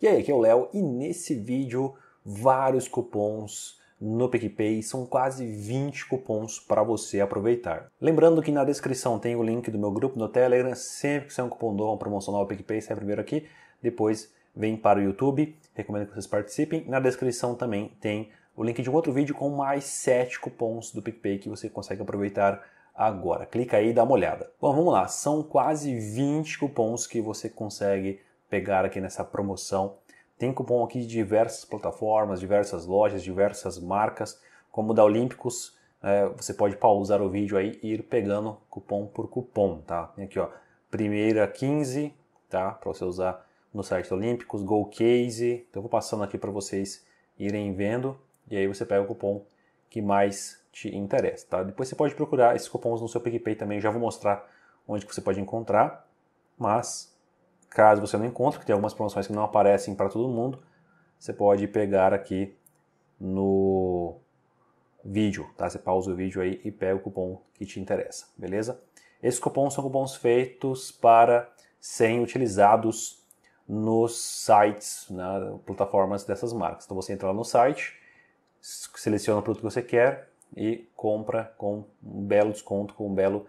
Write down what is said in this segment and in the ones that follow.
E aí, aqui é o Léo e nesse vídeo vários cupons no PicPay, são quase 20 cupons para você aproveitar. Lembrando que na descrição tem o link do meu grupo no Telegram, sempre que você é um cupom novo, uma promocional PicPay, sai primeiro aqui, depois vem para o YouTube, recomendo que vocês participem. Na descrição também tem o link de um outro vídeo com mais 7 cupons do PicPay que você consegue aproveitar agora. Clica aí e dá uma olhada. Bom, vamos lá, são quase 20 cupons que você consegue aproveitar pegar aqui nessa promoção. Tem cupom aqui de diversas plataformas, diversas lojas, diversas marcas, como da Olímpicos. É, você pode pausar o vídeo aí e ir pegando cupom por cupom, tá? Tem aqui, ó, primeira 15, tá? Para você usar no site Olímpicos, Go Case. Então eu vou passando aqui para vocês irem vendo e aí você pega o cupom que mais te interessa, tá? Depois você pode procurar esses cupons no seu PicPay também, já vou mostrar onde que você pode encontrar, mas Caso você não encontre, que tem algumas promoções que não aparecem para todo mundo, você pode pegar aqui no vídeo, tá? Você pausa o vídeo aí e pega o cupom que te interessa, beleza? Esses cupons são cupons feitos para serem utilizados nos sites, nas né, plataformas dessas marcas. Então você entra lá no site, seleciona o produto que você quer e compra com um belo desconto, com um belo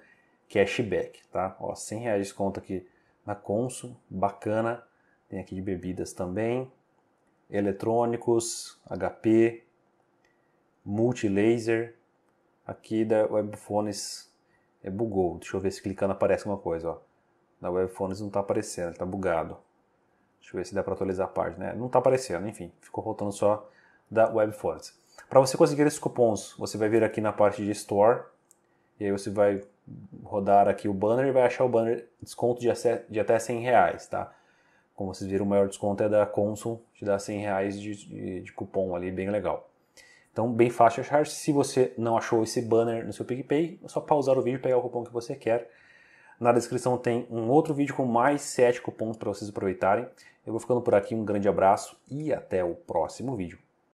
cashback, tá? Ó, 100 reais de desconto aqui na Consul, bacana. Tem aqui de bebidas também. Eletrônicos, HP, Multilaser. Aqui da Webfones é bugou. Deixa eu ver se clicando aparece alguma coisa. Ó. Na Webfones não está aparecendo, está bugado. Deixa eu ver se dá para atualizar a página. Né? Não está aparecendo, enfim. Ficou faltando só da Webfones. Para você conseguir esses cupons, você vai vir aqui na parte de Store e aí você vai rodar aqui o banner e vai achar o banner desconto de, de até 100 reais, tá? Como vocês viram, o maior desconto é da Consul, te dá 100 reais de, de, de cupom ali, bem legal. Então, bem fácil achar. Se você não achou esse banner no seu PicPay, é só pausar o vídeo e pegar o cupom que você quer. Na descrição tem um outro vídeo com mais 7 cupons para vocês aproveitarem. Eu vou ficando por aqui, um grande abraço e até o próximo vídeo.